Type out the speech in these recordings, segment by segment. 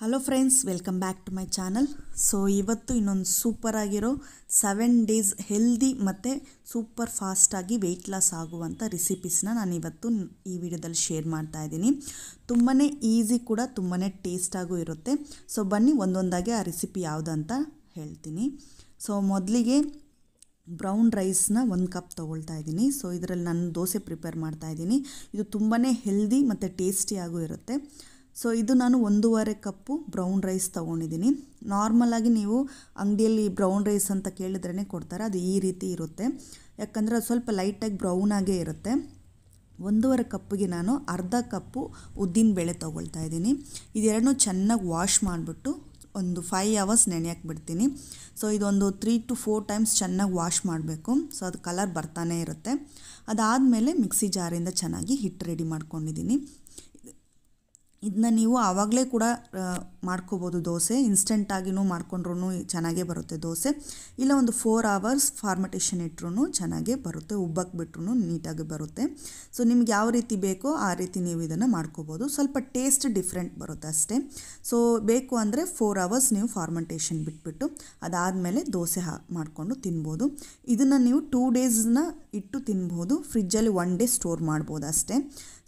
hello friends welcome back to my channel so ಇವತ್ತು ಇನ್ನೊಂದು super ಆಗಿರೋ ಸೆವೆನ್ ಡೇಸ್ ಹೆಲ್ದಿ ಮತ್ತು ಸೂಪರ್ ಫಾಸ್ಟಾಗಿ ವೆಯ್ಟ್ ಲಾಸ್ ಆಗುವಂಥ ರೆಸಿಪೀಸ್ನ ನಾನು ಇವತ್ತು ಈ ವಿಡಿಯೋದಲ್ಲಿ ಶೇರ್ ಮಾಡ್ತಾ ಇದ್ದೀನಿ ತುಂಬಾ ಈಸಿ ಕೂಡ ತುಂಬಾ ಟೇಸ್ಟಾಗೂ ಇರುತ್ತೆ ಸೊ ಬನ್ನಿ ಒಂದೊಂದಾಗಿ ಆ ರೆಸಿಪಿ ಯಾವುದಂತ ಹೇಳ್ತೀನಿ ಸೊ ಮೊದಲಿಗೆ ಬ್ರೌನ್ ರೈಸ್ನ ಒಂದು ಕಪ್ ತೊಗೊಳ್ತಾ ಇದ್ದೀನಿ ಸೊ ಇದರಲ್ಲಿ ನಾನು ದೋಸೆ ಪ್ರಿಪೇರ್ ಮಾಡ್ತಾ ಇದ್ದೀನಿ ಇದು ತುಂಬಾ ಹೆಲ್ದಿ ಮತ್ತು ಟೇಸ್ಟಿಯಾಗೂ ಇರುತ್ತೆ ಸೊ ಇದು ನಾನು ಒಂದೂವರೆ ಕಪ್ಪು ಬ್ರೌನ್ ರೈಸ್ ತೊಗೊಂಡಿದ್ದೀನಿ ನಾರ್ಮಲಾಗಿ ನೀವು ಅಂಗಡಿಯಲ್ಲಿ ಬ್ರೌನ್ ರೈಸ್ ಅಂತ ಕೇಳಿದ್ರೇ ಕೊಡ್ತಾರೆ ಅದು ಈ ರೀತಿ ಇರುತ್ತೆ ಯಾಕಂದರೆ ಅದು ಸ್ವಲ್ಪ ಲೈಟಾಗಿ ಬ್ರೌನಾಗೇ ಇರುತ್ತೆ ಒಂದೂವರೆ ಕಪ್ಪಿಗೆ ನಾನು ಅರ್ಧ ಕಪ್ಪು ಉದ್ದಿನ ಬೇಳೆ ತೊಗೊಳ್ತಾ ಇದ್ದೀನಿ ಇದೆರಡನ್ನೂ ಚೆನ್ನಾಗಿ ವಾಶ್ ಮಾಡಿಬಿಟ್ಟು ಒಂದು ಫೈವ್ ಅವರ್ಸ್ ನೆನೆಯಕ್ಕೆ ಬಿಡ್ತೀನಿ ಸೊ ಇದೊಂದು ತ್ರೀ ಟು ಫೋರ್ ಟೈಮ್ಸ್ ಚೆನ್ನಾಗಿ ವಾಶ್ ಮಾಡಬೇಕು ಸೊ ಅದು ಕಲರ್ ಬರ್ತಾನೆ ಇರುತ್ತೆ ಅದಾದಮೇಲೆ ಮಿಕ್ಸಿ ಜಾರಿಂದ ಚೆನ್ನಾಗಿ ಹಿಟ್ಟು ರೆಡಿ ಮಾಡ್ಕೊಂಡಿದ್ದೀನಿ ಇದನ್ನ ನೀವು ಆವಾಗಲೇ ಕೂಡ ಮಾಡ್ಕೋಬೋದು ದೋಸೆ ಇನ್ಸ್ಟೆಂಟಾಗಿನೂ ಮಾಡ್ಕೊಂಡ್ರೂ ಚೆನ್ನಾಗೇ ಬರುತ್ತೆ ದೋಸೆ ಇಲ್ಲ ಒಂದು ಫೋರ್ ಅವರ್ಸ್ ಫಾರ್ಮಟೇಷನ್ ಇಟ್ರೂ ಚೆನ್ನಾಗೇ ಬರುತ್ತೆ ಉಬ್ಬಕ್ಕೆ ಬಿಟ್ಟರೂ ನೀಟಾಗಿ ಬರುತ್ತೆ ಸೊ ನಿಮ್ಗೆ ಯಾವ ರೀತಿ ಬೇಕೋ ಆ ರೀತಿ ನೀವು ಇದನ್ನು ಮಾಡ್ಕೋಬೋದು ಸ್ವಲ್ಪ ಟೇಸ್ಟ್ ಡಿಫ್ರೆಂಟ್ ಬರುತ್ತೆ ಅಷ್ಟೇ ಸೊ ಬೇಕು ಅಂದರೆ ಫೋರ್ ಅವರ್ಸ್ ನೀವು ಫಾರ್ಮಂಟೇಷನ್ ಬಿಟ್ಬಿಟ್ಟು ಅದಾದಮೇಲೆ ದೋಸೆ ಹಾ ಮಾಡಿಕೊಂಡು ತಿನ್ಬೋದು ಇದನ್ನು ನೀವು ಟೂ ಡೇಸ್ನ ಇಟ್ಟು ತಿನ್ಬೋದು ಫ್ರಿಜ್ಜಲ್ಲಿ ಒನ್ ಡೇ ಸ್ಟೋರ್ ಮಾಡ್ಬೋದು ಅಷ್ಟೇ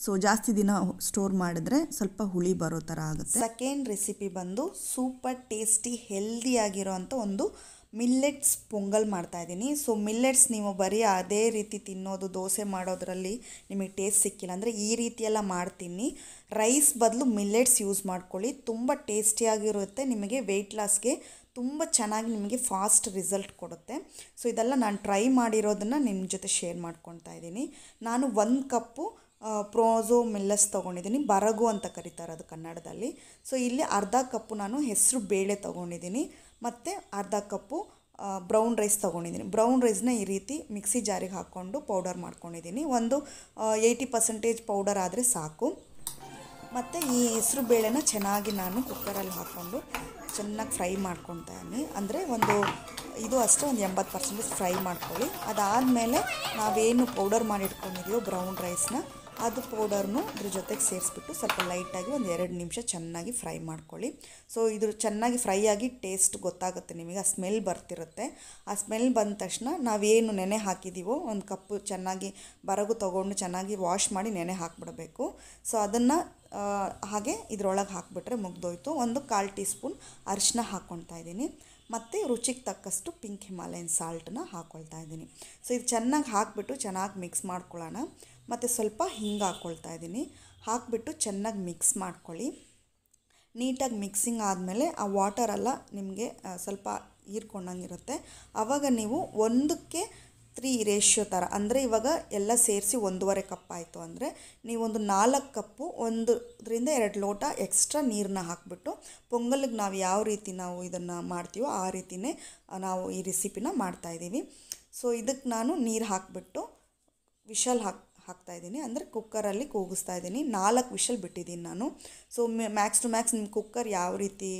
ಸೊ ಜಾಸ್ತಿ ದಿನ ಸ್ಟೋರ್ ಮಾಡಿದ್ರೆ ಸ್ವಲ್ಪ ಹುಳಿ ಬರೋ ಥರ ಆಗುತ್ತೆ ಸೆಕೆಂಡ್ ರೆಸಿಪಿ ಬಂದು ಸೂಪರ್ ಟೇಸ್ಟಿ ಹೆಲ್ದಿ ಹೆಲ್ದಿಯಾಗಿರೋವಂಥ ಒಂದು ಮಿಲ್ಲೆಟ್ಸ್ ಪೊಂಗಲ್ ಮಾಡ್ತಾ ಇದ್ದೀನಿ ಸೊ ಮಿಲ್ಲೆಟ್ಸ್ ನೀವು ಬರೀ ಅದೇ ರೀತಿ ತಿನ್ನೋದು ದೋಸೆ ಮಾಡೋದರಲ್ಲಿ ನಿಮಗೆ ಟೇಸ್ಟ್ ಸಿಕ್ಕಿಲ್ಲ ಅಂದರೆ ಈ ರೀತಿಯೆಲ್ಲ ಮಾಡ್ತೀನಿ ರೈಸ್ ಬದಲು ಮಿಲ್ಲೆಟ್ಸ್ ಯೂಸ್ ಮಾಡ್ಕೊಳ್ಳಿ ತುಂಬ ಟೇಸ್ಟಿಯಾಗಿರುತ್ತೆ ನಿಮಗೆ ವೆಯ್ಟ್ ಲಾಸ್ಗೆ ತುಂಬ ಚೆನ್ನಾಗಿ ನಿಮಗೆ ಫಾಸ್ಟ್ ರಿಸಲ್ಟ್ ಕೊಡುತ್ತೆ ಸೊ ಇದೆಲ್ಲ ನಾನು ಟ್ರೈ ಮಾಡಿರೋದನ್ನು ನಿಮ್ಮ ಜೊತೆ ಶೇರ್ ಮಾಡ್ಕೊತಾ ಇದ್ದೀನಿ ನಾನು ಒಂದು ಕಪ್ಪು ಪ್ರೋಝೋ ಮಿಲ್ಲಸ್ ತೊಗೊಂಡಿದ್ದೀನಿ ಬರಗು ಅಂತ ಕರೀತಾರೆ ಅದು ಕನ್ನಡದಲ್ಲಿ ಸೊ ಇಲ್ಲಿ ಅರ್ಧ ಕಪ್ಪು ನಾನು ಹೆಸರು ಬೇಳೆ ತೊಗೊಂಡಿದ್ದೀನಿ ಮತ್ತು ಅರ್ಧ ಕಪ್ಪು ಬ್ರೌನ್ ರೈಸ್ ತೊಗೊಂಡಿದ್ದೀನಿ ಬ್ರೌನ್ ರೈಸ್ನ ಈ ರೀತಿ ಮಿಕ್ಸಿ ಜಾರಿಗೆ ಹಾಕ್ಕೊಂಡು ಪೌಡರ್ ಮಾಡ್ಕೊಂಡಿದ್ದೀನಿ ಒಂದು ಏಯ್ಟಿ ಪರ್ಸೆಂಟೇಜ್ ಪೌಡರ್ ಆದರೆ ಸಾಕು ಮತ್ತು ಈ ಹೆಸರು ಬೇಳೆನ ಚೆನ್ನಾಗಿ ನಾನು ಕುಕ್ಕರಲ್ಲಿ ಹಾಕ್ಕೊಂಡು ಚೆನ್ನಾಗಿ ಫ್ರೈ ಮಾಡ್ಕೊತಾ ಅಂದರೆ ಒಂದು ಇದು ಅಷ್ಟೇ ಒಂದು ಎಂಬತ್ತು ಪರ್ಸೆಂಟೇಜ್ ಫ್ರೈ ಮಾಡ್ಕೊಳ್ಳಿ ಅದಾದಮೇಲೆ ನಾವೇನು ಪೌಡರ್ ಮಾಡಿಟ್ಕೊಂಡಿದೀವೋ ಬ್ರೌನ್ ರೈಸ್ನ ಅದು ಪೌಡರ್ನು ಅದ್ರ ಜೊತೆಗೆ ಸೇರಿಸ್ಬಿಟ್ಟು ಸ್ವಲ್ಪ ಲೈಟಾಗಿ ಒಂದು ಎರಡು ನಿಮಿಷ ಚೆನ್ನಾಗಿ ಫ್ರೈ ಮಾಡ್ಕೊಳ್ಳಿ ಸೊ ಇದು ಚೆನ್ನಾಗಿ ಫ್ರೈ ಆಗಿ ಟೇಸ್ಟ್ ಗೊತ್ತಾಗುತ್ತೆ ನಿಮಗೆ ಆ ಸ್ಮೆಲ್ ಬರ್ತಿರುತ್ತೆ ಆ ಸ್ಮೆಲ್ ಬಂದ ತಕ್ಷಣ ನಾವೇನು ನೆನೆ ಹಾಕಿದ್ದೀವೋ ಒಂದು ಕಪ್ಪು ಚೆನ್ನಾಗಿ ಬರಗು ತೊಗೊಂಡು ಚೆನ್ನಾಗಿ ವಾಶ್ ಮಾಡಿ ನೆನೆ ಹಾಕ್ಬಿಡಬೇಕು ಸೊ ಅದನ್ನು ಹಾಗೆ ಇದರೊಳಗೆ ಹಾಕಿಬಿಟ್ರೆ ಮುಗ್ದೋಯ್ತು ಒಂದು ಕಾಲು ಟೀ ಸ್ಪೂನ್ ಅರಿಶಿನ ಹಾಕ್ಕೊಳ್ತಾ ಇದ್ದೀನಿ ಮತ್ತು ರುಚಿಗೆ ತಕ್ಕಷ್ಟು ಪಿಂಕ್ ಹಿಮಾಲಯನ್ ಸಾಲ್ಟನ್ನ ಹಾಕ್ಕೊಳ್ತಾ ಇದ್ದೀನಿ ಸೊ ಇದು ಚೆನ್ನಾಗಿ ಹಾಕಿಬಿಟ್ಟು ಚೆನ್ನಾಗಿ ಮಿಕ್ಸ್ ಮಾಡ್ಕೊಳ್ಳೋಣ ಮತ್ತು ಸ್ವಲ್ಪ ಹಿಂಗೆ ಹಾಕ್ಕೊಳ್ತಾ ಇದ್ದೀನಿ ಹಾಕಿಬಿಟ್ಟು ಚೆನ್ನಾಗಿ ಮಿಕ್ಸ್ ಮಾಡ್ಕೊಳ್ಳಿ ನೀಟಾಗಿ ಮಿಕ್ಸಿಂಗ್ ಆದಮೇಲೆ ಆ ವಾಟರೆಲ್ಲ ನಿಮಗೆ ಸ್ವಲ್ಪ ಹೀರ್ಕೊಂಡಂಗಿರುತ್ತೆ ಆವಾಗ ನೀವು ಒಂದಕ್ಕೆ ತ್ರೀ ರೇಷ್ಯೋ ಥರ ಅಂದರೆ ಇವಾಗ ಎಲ್ಲ ಸೇರಿಸಿ ಒಂದೂವರೆ ಕಪ್ ಆಯಿತು ಅಂದರೆ ನೀವೊಂದು ನಾಲ್ಕು ಕಪ್ಪು ಒಂದರಿಂದ ಎರಡು ಲೋಟ ಎಕ್ಸ್ಟ್ರಾ ನೀರನ್ನ ಹಾಕಿಬಿಟ್ಟು ಪೊಂಗಲಿಗೆ ನಾವು ಯಾವ ರೀತಿ ನಾವು ಇದನ್ನು ಮಾಡ್ತೀವೋ ಆ ರೀತಿಯೇ ನಾವು ಈ ರೆಸಿಪಿನ ಮಾಡ್ತಾಯಿದ್ದೀವಿ ಸೊ ಇದಕ್ಕೆ ನಾನು ನೀರು ಹಾಕಿಬಿಟ್ಟು ವಿಶಾಲ್ ಹಾಕಿ ಹಾಕ್ತಾ ಇದ್ದೀನಿ ಅಂದರೆ ಕುಕ್ಕರಲ್ಲಿ ಕೂಗಿಸ್ತಾ ಇದ್ದೀನಿ ನಾಲ್ಕು ವಿಷಲ್ ಬಿಟ್ಟಿದ್ದೀನಿ ನಾನು ಸೊ ಮ್ಯಾಕ್ಸ್ ಟು ಮ್ಯಾಕ್ಸ್ ನಿಮ್ಮ ಕುಕ್ಕರ್ ಯಾವ ರೀತಿ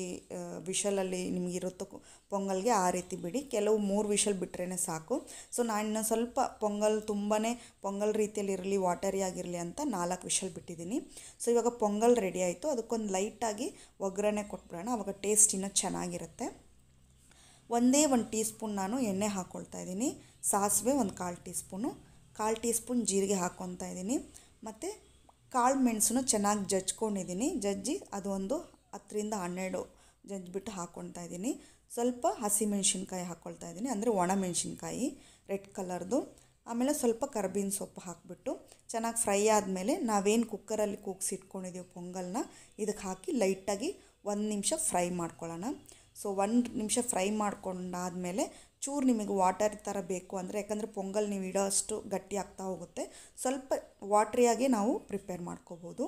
ವಿಷಲಲ್ಲಿ ನಿಮಗಿರುತ್ತೋ ಪೊಂಗಲ್ಗೆ ಆ ರೀತಿ ಬಿಡಿ ಕೆಲವು ಮೂರು ವಿಷಲ್ ಬಿಟ್ರೇ ಸಾಕು ಸೊ ನಾನು ಸ್ವಲ್ಪ ಪೊಂಗಲ್ ತುಂಬಾ ಪೊಂಗಲ್ ರೀತಿಯಲ್ಲಿ ಇರಲಿ ವಾಟರಿ ಆಗಿರಲಿ ಅಂತ ನಾಲ್ಕು ವಿಷಲ್ ಬಿಟ್ಟಿದ್ದೀನಿ ಸೊ ಇವಾಗ ಪೊಂಗಲ್ ರೆಡಿ ಆಯಿತು ಅದಕ್ಕೊಂದು ಲೈಟಾಗಿ ಒಗ್ಗರಣೆ ಕೊಟ್ಬಿಡೋಣ ಅವಾಗ ಟೇಸ್ಟ್ ಇನ್ನೂ ಚೆನ್ನಾಗಿರುತ್ತೆ ಒಂದೇ ಒಂದು ಟೀ ಸ್ಪೂನ್ ನಾನು ಎಣ್ಣೆ ಹಾಕ್ಕೊಳ್ತಾ ಇದ್ದೀನಿ ಸಾಸಿವೆ ಒಂದು ಕಾಲು ಟೀ ಸ್ಪೂನು ಕಾಲು ಟೀ ಸ್ಪೂನ್ ಜೀರಿಗೆ ಹಾಕ್ಕೊತಾ ಇದ್ದೀನಿ ಮತ್ತು ಕಾಳು ಮೆಣಸನ್ನು ಚೆನ್ನಾಗಿ ಜಜ್ಕೊಂಡಿದ್ದೀನಿ ಜಜ್ಜಿ ಅದೊಂದು ಹತ್ತರಿಂದ ಹನ್ನೆರಡು ಜಜ್ಜಿಬಿಟ್ಟು ಹಾಕ್ಕೊತಾ ಇದ್ದೀನಿ ಸ್ವಲ್ಪ ಹಸಿ ಮೆಣಸಿನ್ಕಾಯಿ ಹಾಕ್ಕೊಳ್ತಾ ಇದ್ದೀನಿ ಅಂದರೆ ಒಣ ರೆಡ್ ಕಲರ್ದು ಆಮೇಲೆ ಸ್ವಲ್ಪ ಕರ್ಬೀನ್ ಸೊಪ್ಪು ಹಾಕಿಬಿಟ್ಟು ಚೆನ್ನಾಗಿ ಫ್ರೈ ಆದಮೇಲೆ ನಾವೇನು ಕುಕ್ಕರಲ್ಲಿ ಕೂಗಿಸಿಟ್ಕೊಂಡಿದ್ದೀವಿ ಪೊಂಗಲ್ನ ಇದಕ್ಕೆ ಹಾಕಿ ಲೈಟಾಗಿ ಒಂದು ನಿಮಿಷ ಫ್ರೈ ಮಾಡ್ಕೊಳ್ಳೋಣ ಸೊ ಒಂದು ನಿಮಿಷ ಫ್ರೈ ಮಾಡ್ಕೊಂಡಾದಮೇಲೆ ಚೂರು ನಿಮಗೆ ವಾಟರ್ ಥರ ಬೇಕು ಅಂದರೆ ಯಾಕಂದರೆ ಪೊಂಗಲ್ ನೀವು ಇಡೋ ಅಷ್ಟು ಗಟ್ಟಿ ಆಗ್ತಾ ಹೋಗುತ್ತೆ ಸ್ವಲ್ಪ ವಾಟ್ರಿಯಾಗಿ ನಾವು ಪ್ರಿಪೇರ್ ಮಾಡ್ಕೋಬೋದು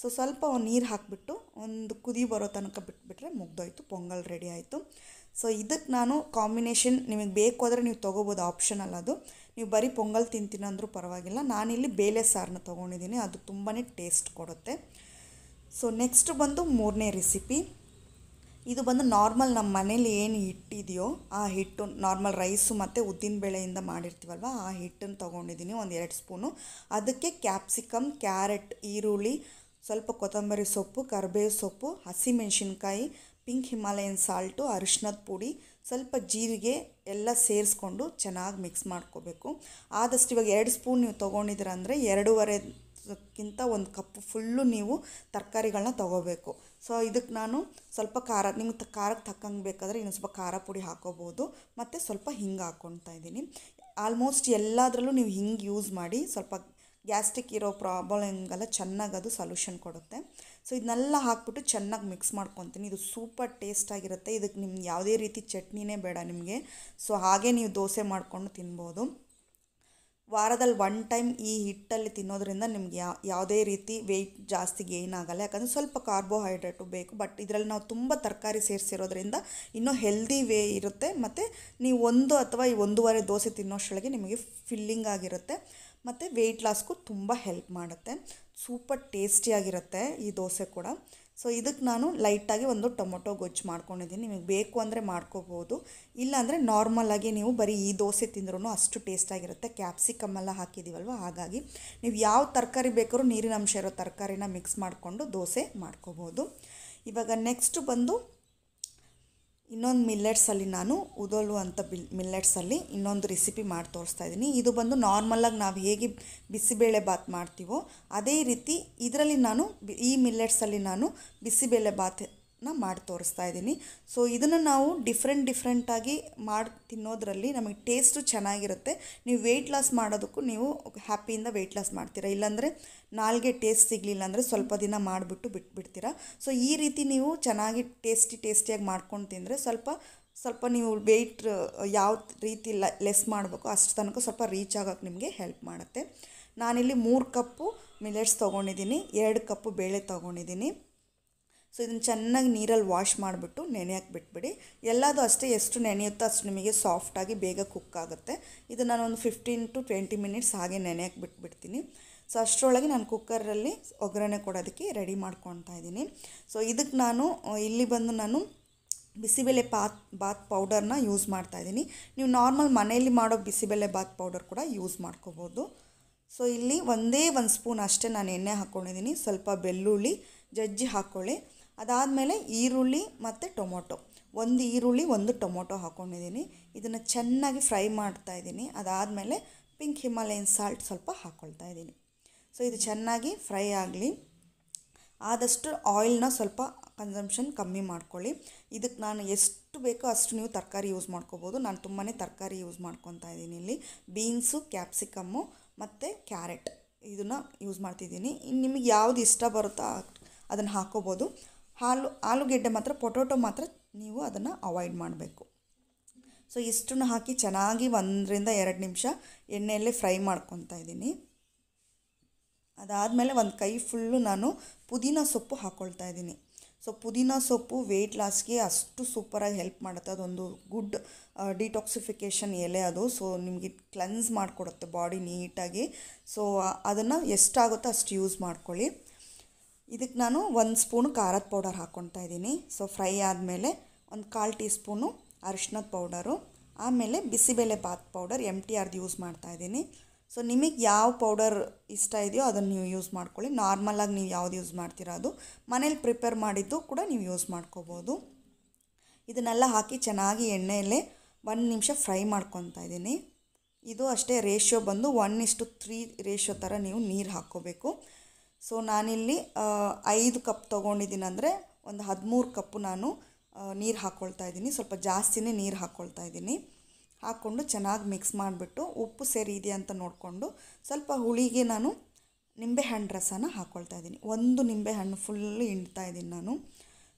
ಸೊ ಸ್ವಲ್ಪ ನೀರು ಹಾಕಿಬಿಟ್ಟು ಒಂದು ಕುದಿ ಬರೋ ತನಕ ಬಿಟ್ಬಿಟ್ರೆ ಮುಗ್ದೋಯ್ತು ಪೊಂಗಲ್ ರೆಡಿ ಆಯಿತು ಸೊ ಇದಕ್ಕೆ ನಾನು ಕಾಂಬಿನೇಷನ್ ನಿಮಗೆ ಬೇಕು ನೀವು ತೊಗೋಬೋದು ಆಪ್ಷನಲ್ ಅದು ನೀವು ಬರೀ ಪೊಂಗಲ್ ತಿಂತೀನಂದರೂ ಪರವಾಗಿಲ್ಲ ನಾನಿಲ್ಲಿ ಬೇಳೆ ಸಾರನ್ನ ತೊಗೊಂಡಿದ್ದೀನಿ ಅದು ತುಂಬಾ ಟೇಸ್ಟ್ ಕೊಡುತ್ತೆ ಸೊ ನೆಕ್ಸ್ಟ್ ಬಂದು ಮೂರನೇ ರೆಸಿಪಿ ಇದು ಬಂದು ನಾರ್ಮಲ್ ನಮ್ಮ ಮನೇಲಿ ಏನು ಹಿಟ್ಟಿದೆಯೋ ಆ ಹಿಟ್ಟು ನಾರ್ಮಲ್ ರೈಸು ಮತ್ತು ಉದ್ದಿನಬೇಳೆಯಿಂದ ಮಾಡಿರ್ತೀವಲ್ವ ಆ ಹಿಟ್ಟನ್ನು ತೊಗೊಂಡಿದ್ದೀನಿ ಒಂದು ಎರಡು ಸ್ಪೂನು ಅದಕ್ಕೆ ಕ್ಯಾಪ್ಸಿಕಮ್ ಕ್ಯಾರೆಟ್ ಈರುಳ್ಳಿ ಸ್ವಲ್ಪ ಕೊತ್ತಂಬರಿ ಸೊಪ್ಪು ಕರಿಬೇವು ಸೊಪ್ಪು ಹಸಿಮೆಣಸಿನ್ಕಾಯಿ ಪಿಂಕ್ ಹಿಮಾಲಯನ್ ಸಾಲ್ಟು ಅರಿಶಿನದ ಪುಡಿ ಸ್ವಲ್ಪ ಜೀರಿಗೆ ಎಲ್ಲ ಸೇರಿಸ್ಕೊಂಡು ಚೆನ್ನಾಗಿ ಮಿಕ್ಸ್ ಮಾಡ್ಕೋಬೇಕು ಆದಷ್ಟು ಇವಾಗ ಎರಡು ಸ್ಪೂನ್ ನೀವು ತೊಗೊಂಡಿದ್ದೀರ ಎರಡೂವರೆಕ್ಕಿಂತ ಒಂದು ಕಪ್ ಫುಲ್ಲು ನೀವು ತರಕಾರಿಗಳನ್ನ ತೊಗೋಬೇಕು ಸೊ ಇದಕ್ಕೆ ನಾನು ಸ್ವಲ್ಪ ಖಾರ ನಿಮ್ಗೆ ಖಾರಕ್ಕೆ ತಕ್ಕಂಗೆ ಬೇಕಾದರೆ ಇನ್ನೊಂದು ಸ್ವಲ್ಪ ಖಾರ ಪುಡಿ ಹಾಕೋಬೋದು ಮತ್ತು ಸ್ವಲ್ಪ ಹಿಂಗೆ ಹಾಕ್ಕೊಳ್ತಾ ಇದ್ದೀನಿ ಆಲ್ಮೋಸ್ಟ್ ಎಲ್ಲದರಲ್ಲೂ ನೀವು ಹಿಂಗೆ ಯೂಸ್ ಮಾಡಿ ಸ್ವಲ್ಪ ಗ್ಯಾಸ್ಟಿಕ್ ಇರೋ ಪ್ರಾಬ್ಲಮ್ಗೆಲ್ಲ ಚೆನ್ನಾಗಿ ಅದು ಸೊಲ್ಯೂಷನ್ ಕೊಡುತ್ತೆ ಸೊ ಇದನ್ನೆಲ್ಲ ಹಾಕ್ಬಿಟ್ಟು ಚೆನ್ನಾಗಿ ಮಿಕ್ಸ್ ಮಾಡ್ಕೊತೀನಿ ಇದು ಸೂಪರ್ ಟೇಸ್ಟಾಗಿರುತ್ತೆ ಇದಕ್ಕೆ ನಿಮ್ಗೆ ಯಾವುದೇ ರೀತಿ ಚಟ್ನಿನೇ ಬೇಡ ನಿಮಗೆ ಸೊ ಹಾಗೆ ನೀವು ದೋಸೆ ಮಾಡಿಕೊಂಡು ತಿನ್ಬೋದು ವಾರದಲ್ಲಿ ಒನ್ ಟೈಮ್ ಈ ಹಿಟ್ಟಲ್ಲಿ ತಿನ್ನೋದ್ರಿಂದ ನಿಮ್ಗೆ ಯಾ ಯಾವುದೇ ರೀತಿ ವೆಯ್ಟ್ ಜಾಸ್ತಿ ಗೇನ್ ಆಗಲ್ಲ ಯಾಕಂದರೆ ಸ್ವಲ್ಪ ಕಾರ್ಬೋಹೈಡ್ರೇಟು ಬೇಕು ಬಟ್ ಇದರಲ್ಲಿ ನಾವು ತುಂಬ ತರಕಾರಿ ಸೇರಿಸಿರೋದ್ರಿಂದ ಇನ್ನೂ ಹೆಲ್ದಿ ವೇ ಇರುತ್ತೆ ಮತ್ತು ನೀವು ಒಂದು ಅಥವಾ ಈ ಒಂದೂವರೆ ದೋಸೆ ತಿನ್ನೋಷ್ಟೊಳಗೆ ನಿಮಗೆ ಫಿಲ್ಲಿಂಗ್ ಆಗಿರುತ್ತೆ ಮತ್ತು ವೆಯ್ಟ್ ಲಾಸ್ಗೂ ತುಂಬ ಹೆಲ್ಪ್ ಮಾಡುತ್ತೆ ಸೂಪರ್ ಟೇಸ್ಟಿಯಾಗಿರುತ್ತೆ ಈ ದೋಸೆ ಕೂಡ ಸೊ ಇದಕ್ಕೆ ನಾನು ಲೈಟಾಗಿ ಒಂದು ಟೊಮೊಟೊ ಗೊಜ್ಜು ಮಾಡ್ಕೊಂಡಿದ್ದೀನಿ ನಿಮಗೆ ಬೇಕು ಅಂದರೆ ಮಾಡ್ಕೋಬೋದು ಇಲ್ಲಾಂದರೆ ನಾರ್ಮಲಾಗಿ ನೀವು ಬರೀ ಈ ದೋಸೆ ತಿಂದ್ರೂ ಅಷ್ಟು ಟೇಸ್ಟಾಗಿರುತ್ತೆ ಕ್ಯಾಪ್ಸಿಕಮ್ಮೆಲ್ಲ ಹಾಕಿದ್ದೀವಲ್ವ ಹಾಗಾಗಿ ನೀವು ಯಾವ ತರಕಾರಿ ಬೇಕಾದ್ರೂ ನೀರಿನ ಅಂಶ ಇರೋ ತರಕಾರಿನ ಮಿಕ್ಸ್ ಮಾಡಿಕೊಂಡು ದೋಸೆ ಮಾಡ್ಕೋಬೋದು ಇವಾಗ ನೆಕ್ಸ್ಟ್ ಬಂದು ಇನ್ನೊಂದು ಮಿಲ್ಲೆಟ್ಸಲ್ಲಿ ನಾನು ಉದೋಲು ಅಂತ ಬಿಲ್ ಮಿಲ್ಲೆಟ್ಸಲ್ಲಿ ಇನ್ನೊಂದು ರೆಸಿಪಿ ಮಾಡಿ ತೋರಿಸ್ತಾ ಇದ್ದೀನಿ ಇದು ಬಂದು ನಾರ್ಮಲಾಗಿ ನಾವು ಹೇಗೆ ಬಿಸಿಬೇಳೆ ಬಾತ್ ಮಾಡ್ತೀವೋ ಅದೇ ರೀತಿ ಇದರಲ್ಲಿ ನಾನು ಈ ಮಿಲ್ಲೆಟ್ಸಲ್ಲಿ ನಾನು ಬಿಸಿಬೇಳೆ ಬಾತ್ ನ ಮಾಡಿ ತೋರಿಸ್ತಾ ಇದ್ದೀನಿ ಸೊ ಇದನ್ನು ನಾವು ಡಿಫ್ರೆಂಟ್ ಡಿಫ್ರೆಂಟಾಗಿ ಮಾಡಿ ತಿನ್ನೋದ್ರಲ್ಲಿ ನಮಗೆ ಟೇಸ್ಟು ಚೆನ್ನಾಗಿರುತ್ತೆ ನೀವು ವೆಯ್ಟ್ ಲಾಸ್ ಮಾಡೋದಕ್ಕೂ ನೀವು ಹ್ಯಾಪಿಯಿಂದ ವೆಯ್ಟ್ ಲಾಸ್ ಮಾಡ್ತೀರಾ ಇಲ್ಲಾಂದರೆ ನಾಲ್ಗೆ ಟೇಸ್ಟ್ ಸಿಗಲಿಲ್ಲ ಅಂದರೆ ಸ್ವಲ್ಪ ದಿನ ಮಾಡಿಬಿಟ್ಟು ಬಿಟ್ಬಿಡ್ತೀರಾ ಸೊ ಈ ರೀತಿ ನೀವು ಚೆನ್ನಾಗಿ ಟೇಸ್ಟಿ ಟೇಸ್ಟಿಯಾಗಿ ಮಾಡ್ಕೊಂಡು ತಿಂದರೆ ಸ್ವಲ್ಪ ಸ್ವಲ್ಪ ನೀವು ವೆಯ್ಟ್ ಯಾವ ರೀತಿ ಲ ಲೆಸ್ ಮಾಡಬೇಕು ಅಷ್ಟು ತನಕ ಸ್ವಲ್ಪ ರೀಚ್ ಆಗೋಕ್ಕೆ ನಿಮಗೆ ಹೆಲ್ಪ್ ಮಾಡುತ್ತೆ ನಾನಿಲ್ಲಿ ಮೂರು ಕಪ್ಪು ಮಿಲೆಟ್ಸ್ ತೊಗೊಂಡಿದ್ದೀನಿ ಎರಡು ಕಪ್ಪು ಬೇಳೆ ತೊಗೊಂಡಿದ್ದೀನಿ ಸೊ ಇದನ್ನು ಚೆನ್ನಾಗಿ ನೀರಲ್ಲಿ ವಾಶ್ ಮಾಡಿಬಿಟ್ಟು ನೆನೆಯಕ್ಕೆ ಬಿಟ್ಬಿಡಿ ಎಲ್ಲದು ಅಷ್ಟೇ ಎಷ್ಟು ನೆನೆಯುತ್ತೋ ಅಷ್ಟು ನಿಮಗೆ ಸಾಫ್ಟಾಗಿ ಬೇಗ ಕುಕ್ ಆಗುತ್ತೆ ಇದು ನಾನು ಒಂದು ಫಿಫ್ಟೀನ್ ಟು ಟ್ವೆಂಟಿ ಮಿನಿಟ್ಸ್ ಹಾಗೆ ನೆನೆಯಕ್ಕೆ ಬಿಟ್ಬಿಡ್ತೀನಿ ಸೊ ಅಷ್ಟರೊಳಗೆ ನಾನು ಕುಕ್ಕರಲ್ಲಿ ಒಗ್ಗರಣೆ ಕೊಡೋದಕ್ಕೆ ರೆಡಿ ಮಾಡ್ಕೊತಾ ಇದ್ದೀನಿ ಸೊ ಇದಕ್ಕೆ ನಾನು ಇಲ್ಲಿ ಬಂದು ನಾನು ಬಿಸಿಬೇಳೆ ಪಾತ್ ಬಾತ್ ಪೌಡರ್ನ ಯೂಸ್ ಮಾಡ್ತಾಯಿದ್ದೀನಿ ನೀವು ನಾರ್ಮಲ್ ಮನೆಯಲ್ಲಿ ಮಾಡೋ ಬಿಸಿಬೇಳೆ ಬಾತ್ ಪೌಡರ್ ಕೂಡ ಯೂಸ್ ಮಾಡ್ಕೋಬೋದು ಸೊ ಇಲ್ಲಿ ಒಂದೇ ಒಂದು ಸ್ಪೂನ್ ಅಷ್ಟೇ ನಾನು ಎಣ್ಣೆ ಹಾಕ್ಕೊಂಡಿದ್ದೀನಿ ಸ್ವಲ್ಪ ಬೆಳ್ಳುಳ್ಳಿ ಜಜ್ಜಿ ಹಾಕ್ಕೊಳ್ಳಿ ಅದಾದಮೇಲೆ ಈರುಳ್ಳಿ ಮತ್ತು ಟೊಮೊಟೊ ಒಂದು ಈರುಳ್ಳಿ ಒಂದು ಟೊಮೊಟೊ ಹಾಕ್ಕೊಂಡಿದ್ದೀನಿ ಇದನ್ನು ಚೆನ್ನಾಗಿ ಫ್ರೈ ಮಾಡ್ತಾ ಇದ್ದೀನಿ ಅದಾದಮೇಲೆ ಪಿಂಕ್ ಹಿಮಾಲಯನ್ ಸಾಲ್ಟ್ ಸ್ವಲ್ಪ ಹಾಕ್ಕೊಳ್ತಾ ಇದ್ದೀನಿ ಸೊ ಇದು ಚೆನ್ನಾಗಿ ಫ್ರೈ ಆಗಲಿ ಆದಷ್ಟು ಆಯಿಲ್ನ ಸ್ವಲ್ಪ ಕನ್ಸಂಪ್ಷನ್ ಕಮ್ಮಿ ಮಾಡ್ಕೊಳ್ಳಿ ಇದಕ್ಕೆ ನಾನು ಎಷ್ಟು ಬೇಕೋ ಅಷ್ಟು ನೀವು ತರಕಾರಿ ಯೂಸ್ ಮಾಡ್ಕೋಬೋದು ನಾನು ತುಂಬಾ ತರಕಾರಿ ಯೂಸ್ ಮಾಡ್ಕೊತಾ ಇದ್ದೀನಿ ಇಲ್ಲಿ ಬೀನ್ಸು ಕ್ಯಾಪ್ಸಿಕಮ್ಮು ಮತ್ತು ಕ್ಯಾರೆಟ್ ಇದನ್ನು ಯೂಸ್ ಮಾಡ್ತಿದ್ದೀನಿ ಇನ್ನು ನಿಮಗೆ ಯಾವುದು ಇಷ್ಟ ಬರುತ್ತೋ ಅದನ್ನು ಹಾಕ್ಕೋಬೋದು ಹಾಲು ಆಲೂಗೆಡ್ಡೆ ಮಾತ್ರ ಪೊಟೊಟೊ ಮಾತ್ರ ನೀವು ಅದನ್ನು ಅವಾಯ್ಡ್ ಮಾಡಬೇಕು ಸೊ ಇಷ್ಟನ್ನು ಹಾಕಿ ಚೆನ್ನಾಗಿ ಒಂದರಿಂದ ಎರಡು ನಿಮಿಷ ಎಣ್ಣೆಯಲ್ಲೇ ಫ್ರೈ ಮಾಡ್ಕೊತಾ ಇದ್ದೀನಿ ಅದಾದಮೇಲೆ ಒಂದು ಕೈ ಫುಲ್ಲು ನಾನು ಪುದೀನ ಸೊಪ್ಪು ಹಾಕ್ಕೊಳ್ತಾ ಇದ್ದೀನಿ ಸೊ ಪುದೀನ ಸೊಪ್ಪು ವೆಯ್ಟ್ ಲಾಸ್ಗೆ ಅಷ್ಟು ಸೂಪರಾಗಿ ಹೆಲ್ಪ್ ಮಾಡುತ್ತೆ ಅದೊಂದು ಗುಡ್ ಡಿಟಾಕ್ಸಿಫಿಕೇಷನ್ ಎಲೆ ಅದು ಸೊ ನಿಮಗೆ ಕ್ಲೆನ್ಸ್ ಮಾಡಿಕೊಡುತ್ತೆ ಬಾಡಿ ನೀಟಾಗಿ ಸೊ ಅದನ್ನು ಎಷ್ಟಾಗುತ್ತೋ ಅಷ್ಟು ಯೂಸ್ ಮಾಡ್ಕೊಳ್ಳಿ ಇದಕ್ಕೆ ನಾನು ಒಂದು ಸ್ಪೂನು ಖಾರದ ಪೌಡರ್ ಹಾಕ್ಕೊಳ್ತಾ ಇದ್ದೀನಿ ಸೊ ಫ್ರೈ ಆದಮೇಲೆ ಒಂದು ಕಾಲು ಟೀ ಸ್ಪೂನು ಅರಿಶಿನದ ಪೌಡರು ಆಮೇಲೆ bisibele bath powder M T ಆರ್ದು ಯೂಸ್ ಮಾಡ್ತಾ ಇದ್ದೀನಿ ಸೊ ನಿಮಗೆ ಯಾವ ಪೌಡರ್ ಇಷ್ಟ ಇದೆಯೋ ಅದನ್ನು ನೀವು ಯೂಸ್ ಮಾಡ್ಕೊಳ್ಳಿ ನಾರ್ಮಲಾಗಿ ನೀವು ಯಾವ್ದು ಯೂಸ್ ಮಾಡ್ತೀರಾ ಅದು ಮನೇಲಿ ಪ್ರಿಪೇರ್ ಮಾಡಿದ್ದು ಕೂಡ ನೀವು ಯೂಸ್ ಮಾಡ್ಕೋಬೋದು ಇದನ್ನೆಲ್ಲ ಹಾಕಿ ಚೆನ್ನಾಗಿ ಎಣ್ಣೆಯಲ್ಲೇ ಒಂದು ನಿಮಿಷ ಫ್ರೈ ಮಾಡ್ಕೊತಾ ಇದ್ದೀನಿ ಇದು ಅಷ್ಟೇ ರೇಷ್ಯೋ ಬಂದು ಒನ್ ಇಷ್ಟು ತ್ರೀ ರೇಷ್ಯೋ ಥರ ನೀವು ನೀರು ಹಾಕ್ಕೋಬೇಕು ಸೊ ನಾನಿಲ್ಲಿ ಐದು ಕಪ್ ತೊಗೊಂಡಿದ್ದೀನಿ ಅಂದರೆ ಒಂದು ಹದಿಮೂರು ಕಪ್ಪು ನಾನು ನೀರು ಹಾಕ್ಕೊಳ್ತಾ ಇದ್ದೀನಿ ಸ್ವಲ್ಪ ಜಾಸ್ತಿನೇ ನೀರು ಹಾಕ್ಕೊಳ್ತಾ ಇದ್ದೀನಿ ಹಾಕ್ಕೊಂಡು ಚೆನ್ನಾಗಿ ಮಿಕ್ಸ್ ಮಾಡಿಬಿಟ್ಟು ಉಪ್ಪು ಸೇರಿ ಇದೆಯಾ ಅಂತ ನೋಡಿಕೊಂಡು ಸ್ವಲ್ಪ ಹುಳಿಗೆ ನಾನು ನಿಂಬೆಹಣ್ಣು ರಸನ ಹಾಕ್ಕೊಳ್ತಾ ಇದ್ದೀನಿ ಒಂದು ನಿಂಬೆಹಣ್ಣು ಫುಲ್ಲು ಹಿಂಡ್ತಾ ಇದ್ದೀನಿ ನಾನು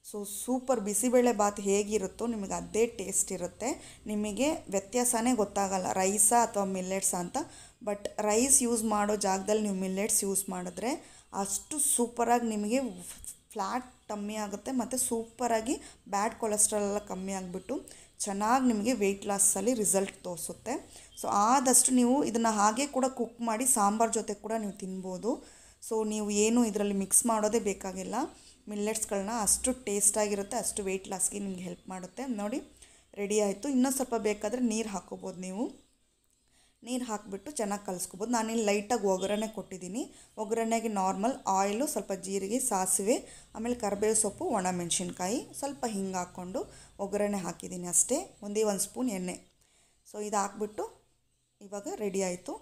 ಸೊ ಸೂಪರ್ ಬಿಸಿಬೇಳೆ ಬಾತ್ ಹೇಗಿರುತ್ತೋ ನಿಮಗೆ ಅದೇ ಟೇಸ್ಟ್ ಇರುತ್ತೆ ನಿಮಗೆ ವ್ಯತ್ಯಾಸವೇ ಗೊತ್ತಾಗಲ್ಲ ರೈಸಾ ಅಥವಾ ಮಿಲ್ಲೆಟ್ಸಾ ಅಂತ ಬಟ್ ರೈಸ್ ಯೂಸ್ ಮಾಡೋ ಜಾಗದಲ್ಲಿ ನೀವು ಮಿಲ್ಲೆಟ್ಸ್ ಯೂಸ್ ಮಾಡಿದ್ರೆ ಅಷ್ಟು ಸೂಪರಾಗಿ ನಿಮಗೆ ಫ್ಲ್ಯಾಟ್ ಕಮ್ಮಿ ಆಗುತ್ತೆ ಮತ್ತು ಸೂಪರಾಗಿ ಬ್ಯಾಡ್ ಕೊಲೆಸ್ಟ್ರಾಲ್ ಎಲ್ಲ ಕಮ್ಮಿ ಆಗಿಬಿಟ್ಟು ಚೆನ್ನಾಗಿ ನಿಮಗೆ ವೆಯ್ಟ್ ಲಾಸಲ್ಲಿ ರಿಸಲ್ಟ್ ತೋರಿಸುತ್ತೆ ಸೊ ಆದಷ್ಟು ನೀವು ಇದನ್ನು ಹಾಗೆ ಕೂಡ ಕುಕ್ ಮಾಡಿ ಸಾಂಬಾರ್ ಜೊತೆ ಕೂಡ ನೀವು ತಿನ್ಬೋದು ಸೊ ನೀವು ಏನು ಇದರಲ್ಲಿ ಮಿಕ್ಸ್ ಮಾಡೋದೇ ಬೇಕಾಗಿಲ್ಲ ಮಿಲ್ಲೆಟ್ಸ್ಗಳನ್ನ ಅಷ್ಟು ಟೇಸ್ಟಾಗಿರುತ್ತೆ ಅಷ್ಟು ವೆಯ್ಟ್ ಲಾಸ್ಗೆ ನಿಮಗೆ ಹೆಲ್ಪ್ ಮಾಡುತ್ತೆ ನೋಡಿ ರೆಡಿ ಆಯಿತು ಇನ್ನೂ ಸ್ವಲ್ಪ ಬೇಕಾದರೆ ನೀರು ಹಾಕೋಬೋದು ನೀವು ನೀರು ಹಾಕಿಬಿಟ್ಟು ಚೆನ್ನಾಗಿ ಕಲಿಸ್ಕೊಬೋದು ನಾನಿಲ್ಲಿ ಲೈಟಾಗಿ ಒಗ್ಗರಣೆ ಕೊಟ್ಟಿದ್ದೀನಿ ಒಗ್ಗರಣೆಗೆ ನಾರ್ಮಲ್ ಆಯಿಲು ಸ್ವಲ್ಪ ಜೀರಿಗೆ ಸಾಸಿವೆ ಆಮೇಲೆ ಕರಿಬೇವು ಸೊಪ್ಪು ಒಣಮೆಣಸಿನ್ಕಾಯಿ ಸ್ವಲ್ಪ ಹಿಂಗೆ ಹಾಕ್ಕೊಂಡು ಒಗ್ಗರಣೆ ಹಾಕಿದ್ದೀನಿ ಅಷ್ಟೇ ಒಂದೇ ಒಂದು ಸ್ಪೂನ್ ಎಣ್ಣೆ ಸೊ ಇದು ಹಾಕ್ಬಿಟ್ಟು ಇವಾಗ ರೆಡಿ ಆಯಿತು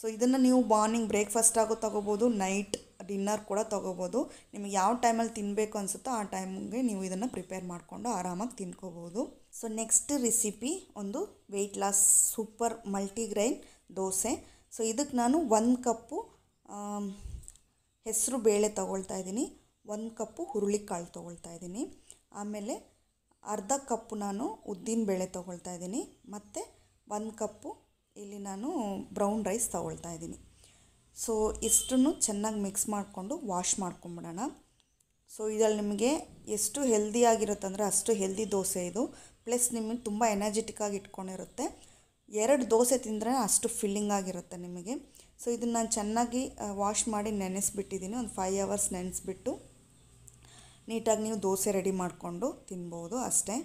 ಸೊ ಇದನ್ನು ನೀವು ಮಾರ್ನಿಂಗ್ ಬ್ರೇಕ್ಫಾಸ್ಟ್ ಆಗೋ ತೊಗೋಬೋದು ನೈಟ್ ಡಿನ್ನರ್ ಕೂಡ ತೊಗೋಬೋದು ನಿಮಗೆ ಯಾವ ಟೈಮಲ್ಲಿ ತಿನ್ನಬೇಕು ಅನಿಸುತ್ತೋ ಆ ಟೈಮ್ಗೆ ನೀವು ಇದನ್ನು ಪ್ರಿಪೇರ್ ಮಾಡಿಕೊಂಡು ಆರಾಮಾಗಿ ತಿನ್ಕೋಬೋದು ಸೊ ನೆಕ್ಸ್ಟ್ ರೆಸಿಪಿ ಒಂದು weight loss super multigrain dosa so ಇದಕ್ಕೆ ನಾನು ಒಂದು ಕಪ್ಪು ಹೆಸರು ಬೇಳೆ ತೊಗೊಳ್ತಾ ಇದ್ದೀನಿ ಒಂದು ಕಪ್ಪು ಹುರುಳಿಕಾಳು ತೊಗೊಳ್ತಾ ಇದ್ದೀನಿ ಆಮೇಲೆ ಅರ್ಧ ಕಪ್ಪು ನಾನು ಉದ್ದಿನ ಬೇಳೆ ತೊಗೊಳ್ತಾ ಇದ್ದೀನಿ ಮತ್ತು ಒಂದು ಕಪ್ಪು ಇಲ್ಲಿ ನಾನು ಬ್ರೌನ್ ರೈಸ್ ತೊಗೊಳ್ತಾ ಇದ್ದೀನಿ ಸೊ ಇಷ್ಟನ್ನು ಚೆನ್ನಾಗಿ ಮಿಕ್ಸ್ ಮಾಡಿಕೊಂಡು ವಾಶ್ ಮಾಡ್ಕೊಂಬಿಡೋಣ ಸೊ ಇದ್ರಲ್ಲಿ ನಿಮಗೆ ಎಷ್ಟು ಅಂದರೆ ಅಷ್ಟು ಹೆಲ್ದಿ ದೋಸೆ ಇದು ಪ್ಲಸ್ ನಿಮಗೆ ತುಂಬ ಎನರ್ಜೆಟಿಕ್ಕಾಗಿ ಇಟ್ಕೊಂಡಿರುತ್ತೆ ಎರಡು ದೋಸೆ ತಿಂದರೆ ಅಷ್ಟು ಫಿಲ್ಲಿಂಗ್ ಆಗಿರುತ್ತೆ ನಿಮಗೆ ಸೊ ಇದನ್ನು ನಾನು ಚೆನ್ನಾಗಿ ವಾಶ್ ಮಾಡಿ ನೆನೆಸ್ಬಿಟ್ಟಿದ್ದೀನಿ ಒಂದು ಫೈವ್ ಅವರ್ಸ್ ನೆನೆಸ್ಬಿಟ್ಟು ನೀಟಾಗಿ ನೀವು ದೋಸೆ ರೆಡಿ ಮಾಡಿಕೊಂಡು ತಿನ್ಬೋದು ಅಷ್ಟೇ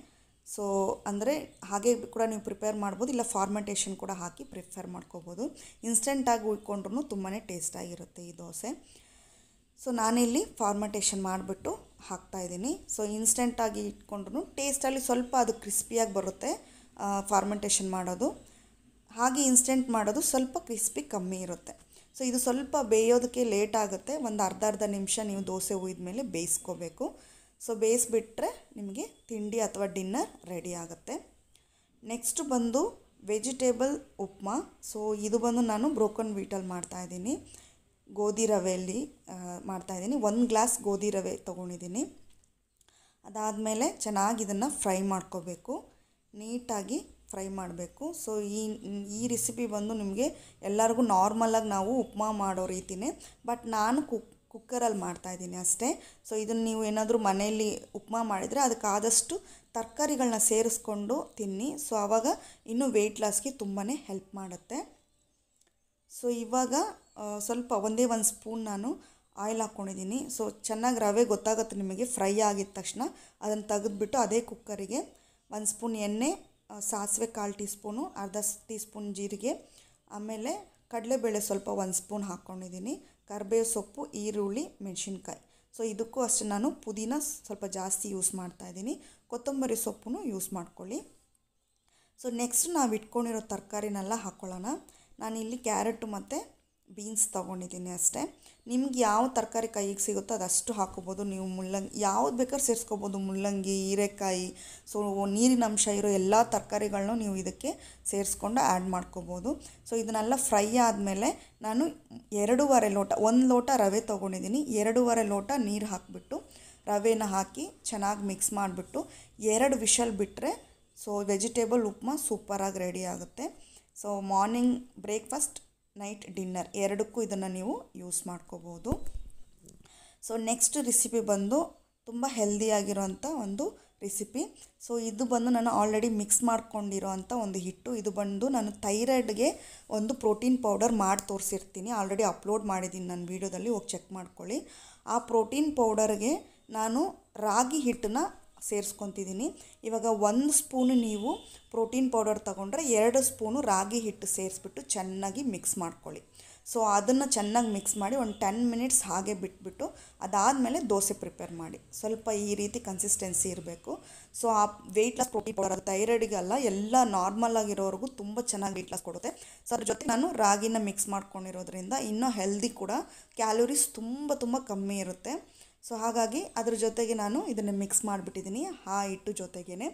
ಸೊ ಅಂದರೆ ಹಾಗೆ ಕೂಡ ನೀವು ಪ್ರಿಪೇರ್ ಮಾಡ್ಬೋದು ಇಲ್ಲ ಫಾರ್ಮೆಂಟೇಷನ್ ಕೂಡ ಹಾಕಿ ಪ್ರಿಫರ್ ಮಾಡ್ಕೋಬೋದು ಇನ್ಸ್ಟೆಂಟಾಗಿ ಉಳ್ಕೊಂಡ್ರೂ ತುಂಬಾ ಟೇಸ್ಟಾಗಿರುತ್ತೆ ಈ ದೋಸೆ ಸೊ ನಾನಿಲ್ಲಿ ಫಾರ್ಮೆಂಟೇಷನ್ ಮಾಡಿಬಿಟ್ಟು ಹಾಕ್ತಾಯಿದ್ದೀನಿ ಸೊ ಇನ್ಸ್ಟೆಂಟಾಗಿ ಇಟ್ಕೊಂಡ್ರು ಟೇಸ್ಟಲ್ಲಿ ಸ್ವಲ್ಪ ಅದು ಕ್ರಿಸ್ಪಿಯಾಗಿ ಬರುತ್ತೆ ಫಾರ್ಮೆಂಟೇಷನ್ ಮಾಡೋದು ಹಾಗೆ ಇನ್ಸ್ಟೆಂಟ್ ಮಾಡೋದು ಸ್ವಲ್ಪ ಕ್ರಿಸ್ಪಿ ಕಮ್ಮಿ ಇರುತ್ತೆ ಸೊ ಇದು ಸ್ವಲ್ಪ ಬೇಯೋದಕ್ಕೆ ಲೇಟ್ ಆಗುತ್ತೆ ಒಂದು ಅರ್ಧ ಅರ್ಧ ನಿಮಿಷ ನೀವು ದೋಸೆ ಹುಯ್ದ ಮೇಲೆ ಬೇಯಿಸ್ಕೋಬೇಕು ಸೊ ಬೇಯಿಸ್ಬಿಟ್ರೆ ನಿಮಗೆ ತಿಂಡಿ ಅಥವಾ ಡಿನ್ನರ್ ರೆಡಿ ಆಗುತ್ತೆ ನೆಕ್ಸ್ಟ್ ಬಂದು ವೆಜಿಟೇಬಲ್ ಉಪ್ಮಾ ಸೊ ಇದು ಬಂದು ನಾನು ಬ್ರೋಕನ್ ವೀಟಲ್ಲಿ ಮಾಡ್ತಾಯಿದ್ದೀನಿ ಗೋಧಿ ರವೆಯಲ್ಲಿ ಮಾಡ್ತಾಯಿದ್ದೀನಿ ಒಂದು ಗ್ಲಾಸ್ ಗೋಧಿ ರವೆ ತೊಗೊಂಡಿದ್ದೀನಿ ಅದಾದಮೇಲೆ ಚೆನ್ನಾಗಿ ಇದನ್ನು ಫ್ರೈ ಮಾಡ್ಕೋಬೇಕು ನೀಟಾಗಿ ಫ್ರೈ ಮಾಡಬೇಕು ಸೊ ಈ ಈ ರೆಸಿಪಿ ಬಂದು ನಿಮಗೆ ಎಲ್ಲರಿಗೂ ನಾರ್ಮಲಾಗಿ ನಾವು ಉಪ್ಮಾ ಮಾಡೋ ರೀತಿನೇ ಬಟ್ ನಾನು ಕುಕ್ ಕುಕ್ಕರಲ್ಲಿ ಮಾಡ್ತಾಯಿದ್ದೀನಿ ಅಷ್ಟೇ ಸೊ ಇದನ್ನು ನೀವು ಏನಾದರೂ ಮನೆಯಲ್ಲಿ ಉಪ್ಮಾ ಮಾಡಿದರೆ ಅದಕ್ಕಾದಷ್ಟು ತರಕಾರಿಗಳನ್ನ ಸೇರಿಸ್ಕೊಂಡು ತಿನ್ನಿ ಸೊ ಆವಾಗ ಇನ್ನೂ ವೆಯ್ಟ್ ಲಾಸ್ಗೆ ತುಂಬಾ ಹೆಲ್ಪ್ ಮಾಡುತ್ತೆ ಸೊ ಇವಾಗ ಸ್ವಲ್ಪ ಒಂದೇ ಒಂದು ಸ್ಪೂನ್ ನಾನು ಆಯಿಲ್ ಹಾಕ್ಕೊಂಡಿದ್ದೀನಿ ಸೊ ಚೆನ್ನಾಗಿ ರವೆ ಗೊತ್ತಾಗುತ್ತೆ ನಿಮಗೆ ಫ್ರೈ ಆಗಿದ ತಕ್ಷಣ ಅದನ್ನು ತೆಗೆದುಬಿಟ್ಟು ಅದೇ ಕುಕ್ಕರಿಗೆ ಒಂದು ಸ್ಪೂನ್ ಎಣ್ಣೆ ಸಾಸಿವೆ ಕಾಲು ಟೀ ಸ್ಪೂನು ಅರ್ಧ ಟೀ ಸ್ಪೂನ್ ಜೀರಿಗೆ ಆಮೇಲೆ ಕಡಲೆಬೇಳೆ ಸ್ವಲ್ಪ ಒಂದು ಸ್ಪೂನ್ ಹಾಕ್ಕೊಂಡಿದ್ದೀನಿ ಕರಿಬೇವು ಸೊಪ್ಪು ಈರುಳ್ಳಿ ಮೆಣಸಿನ್ಕಾಯಿ ಸೊ ಇದಕ್ಕೂ ಅಷ್ಟೇ ನಾನು ಪುದೀನ ಸ್ವಲ್ಪ ಜಾಸ್ತಿ ಯೂಸ್ ಮಾಡ್ತಾಯಿದ್ದೀನಿ ಕೊತ್ತಂಬರಿ ಸೊಪ್ಪು ಯೂಸ್ ಮಾಡ್ಕೊಳ್ಳಿ ಸೊ ನೆಕ್ಸ್ಟ್ ನಾವು ಇಟ್ಕೊಂಡಿರೋ ತರಕಾರಿನೆಲ್ಲ ಹಾಕ್ಕೊಳ್ಳೋಣ ನಾನಿಲ್ಲಿ ಕ್ಯಾರೆಟು ಮತ್ತು ಬೀನ್ಸ್ ತೊಗೊಂಡಿದ್ದೀನಿ ಅಷ್ಟೇ ನಿಮ್ಗೆ ಯಾವ ತರಕಾರಿ ಕೈಗೆ ಸಿಗುತ್ತೋ ಅದಷ್ಟು ಹಾಕೋಬೋದು ನೀವು ಮುಳ್ಳಂಗಿ ಯಾವ್ದು ಬೇಕಾದ್ರೂ ಸೇರಿಸ್ಕೋಬೋದು ಮುಳ್ಳಂಗಿ ಹೀರೆಕಾಯಿ ಸೊ ನೀರಿನ ಅಂಶ ಇರೋ ಎಲ್ಲ ತರಕಾರಿಗಳನ್ನು ನೀವು ಇದಕ್ಕೆ ಸೇರಿಸ್ಕೊಂಡು ಆ್ಯಡ್ ಮಾಡ್ಕೋಬೋದು ಸೊ ಇದನ್ನೆಲ್ಲ ಫ್ರೈ ಆದಮೇಲೆ ನಾನು ಎರಡೂವರೆ ಲೋಟ ಒಂದು ಲೋಟ ರವೆ ತೊಗೊಂಡಿದ್ದೀನಿ ಎರಡೂವರೆ ಲೋಟ ನೀರು ಹಾಕಿಬಿಟ್ಟು ರವೆನ ಹಾಕಿ ಚೆನ್ನಾಗಿ ಮಿಕ್ಸ್ ಮಾಡಿಬಿಟ್ಟು ಎರಡು ವಿಷಲ್ ಬಿಟ್ಟರೆ ಸೊ ವೆಜಿಟೇಬಲ್ ಉಪ್ಮಾ ಸೂಪರಾಗಿ ರೆಡಿ ಆಗುತ್ತೆ so morning breakfast night dinner ಎರಡಕ್ಕೂ ಇದನ್ನು ನೀವು ಯೂಸ್ ಮಾಡ್ಕೋಬೋದು ಸೊ ನೆಕ್ಸ್ಟ್ ರೆಸಿಪಿ ಬಂದು ತುಂಬ ಹೆಲ್ದಿಯಾಗಿರೋಂಥ ಒಂದು ರೆಸಿಪಿ ಸೊ ಇದು ಬಂದು ನಾನು ಆಲ್ರೆಡಿ ಮಿಕ್ಸ್ ಮಾಡ್ಕೊಂಡಿರೋ ಅಂಥ ಒಂದು ಹಿಟ್ಟು ಇದು ಬಂದು ನಾನು ಥೈರಾಯ್ಡ್ಗೆ ಒಂದು ಪ್ರೋಟೀನ್ ಪೌಡರ್ ಮಾಡಿ ತೋರಿಸಿರ್ತೀನಿ ಆಲ್ರೆಡಿ ಅಪ್ಲೋಡ್ ಮಾಡಿದ್ದೀನಿ ನನ್ನ ವೀಡಿಯೋದಲ್ಲಿ ಹೋಗಿ ಚೆಕ್ ಮಾಡ್ಕೊಳ್ಳಿ ಆ ಪ್ರೋಟೀನ್ ಪೌಡರ್ಗೆ ನಾನು ರಾಗಿ ಹಿಟ್ಟನ್ನ ಸೇರಿಸ್ಕೊತಿದ್ದೀನಿ ಇವಾಗ ಒಂದು ಸ್ಪೂನು ನೀವು ಪ್ರೋಟೀನ್ ಪೌಡರ್ ತಗೊಂಡ್ರೆ ಎರಡು ಸ್ಪೂನು ರಾಗಿ ಹಿಟ್ಟು ಸೇರಿಸ್ಬಿಟ್ಟು ಚೆನ್ನಾಗಿ ಮಿಕ್ಸ್ ಮಾಡ್ಕೊಳ್ಳಿ ಸೊ ಅದನ್ನು ಚೆನ್ನಾಗಿ ಮಿಕ್ಸ್ ಮಾಡಿ ಒಂದು ಟೆನ್ ಮಿನಿಟ್ಸ್ ಹಾಗೆ ಬಿಟ್ಬಿಟ್ಟು ಅದಾದಮೇಲೆ ದೋಸೆ ಪ್ರಿಪೇರ್ ಮಾಡಿ ಸ್ವಲ್ಪ ಈ ರೀತಿ ಕನ್ಸಿಸ್ಟೆನ್ಸಿ ಇರಬೇಕು ಸೊ ಆ ವೆಯ್ಟ್ ಲಾಸ್ ಪ್ರೋಟೀನ್ ಪೌಡರ್ ಅಲ್ಲ ಎಲ್ಲ ನಾರ್ಮಲ್ ಆಗಿರೋರಿಗೂ ತುಂಬ ಚೆನ್ನಾಗಿ ವೆಯ್ಟ್ ಲಾಸ್ ಕೊಡುತ್ತೆ ಸೊ ಅದ್ರ ಜೊತೆ ನಾನು ರಾಗಿನ ಮಿಕ್ಸ್ ಮಾಡ್ಕೊಂಡಿರೋದ್ರಿಂದ ಇನ್ನೂ ಹೆಲ್ದಿ ಕೂಡ ಕ್ಯಾಲೋರೀಸ್ ತುಂಬ ತುಂಬ ಕಮ್ಮಿ ಇರುತ್ತೆ ಸೊ ಹಾಗಾಗಿ ಅದ್ರ ಜೊತೆಗೆ ನಾನು ಇದನ್ನು ಮಿಕ್ಸ್ ಮಾಡಿಬಿಟ್ಟಿದ್ದೀನಿ ಆ ಹಿಟ್ಟು ಜೊತೆಗೇ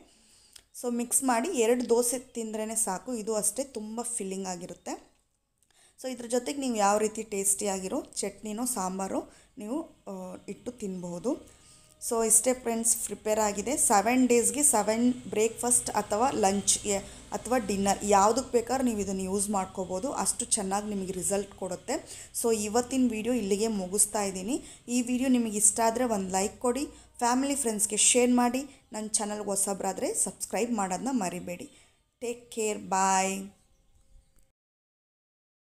ಸೊ ಮಿಕ್ಸ್ ಮಾಡಿ ಎರಡು ದೋಸೆ ತಿಂದ್ರೇ ಸಾಕು ಇದು ಅಷ್ಟೇ ತುಂಬ ಫಿಲ್ಲಿಂಗ್ ಆಗಿರುತ್ತೆ ಸೊ ಇದ್ರ ಜೊತೆಗೆ ನೀವು ಯಾವ ರೀತಿ ಟೇಸ್ಟಿಯಾಗಿರೋ ಚಟ್ನಿನೋ ಸಾಂಬಾರೋ ನೀವು ಇಟ್ಟು ತಿನ್ಬಹುದು ಸೊ ಇಷ್ಟೇ ಫ್ರೆಂಡ್ಸ್ ಪ್ರಿಪೇರ್ ಆಗಿದೆ ಸೆವೆನ್ ಡೇಸ್ಗೆ ಸೆವೆನ್ ಬ್ರೇಕ್ಫಾಸ್ಟ್ ಅಥವಾ ಲಂಚ್ ಅಥವಾ ಡಿನ್ನರ್ ಯಾವುದಕ್ಕೆ ಬೇಕಾದ್ರೂ ನೀವು ಇದನ್ನು ಯೂಸ್ ಮಾಡ್ಕೋಬೋದು ಅಷ್ಟು ಚೆನ್ನಾಗಿ ನಿಮಗೆ ರಿಸಲ್ಟ್ ಕೊಡುತ್ತೆ ಸೊ ಇವತ್ತಿನ ವಿಡಿಯೋ ಇಲ್ಲಿಗೆ ಮುಗಿಸ್ತಾ ಇದ್ದೀನಿ ಈ ವಿಡಿಯೋ ನಿಮಗೆ ಇಷ್ಟ ಆದರೆ ಒಂದು ಲೈಕ್ ಕೊಡಿ ಫ್ಯಾಮಿಲಿ ಫ್ರೆಂಡ್ಸ್ಗೆ ಶೇರ್ ಮಾಡಿ ನನ್ನ ಚಾನಲ್ಗೆ ಹೊಸಬ್ರಾದರೆ ಸಬ್ಸ್ಕ್ರೈಬ್ ಮಾಡೋದನ್ನ ಮರಿಬೇಡಿ ಟೇಕ್ ಕೇರ್ ಬಾಯ್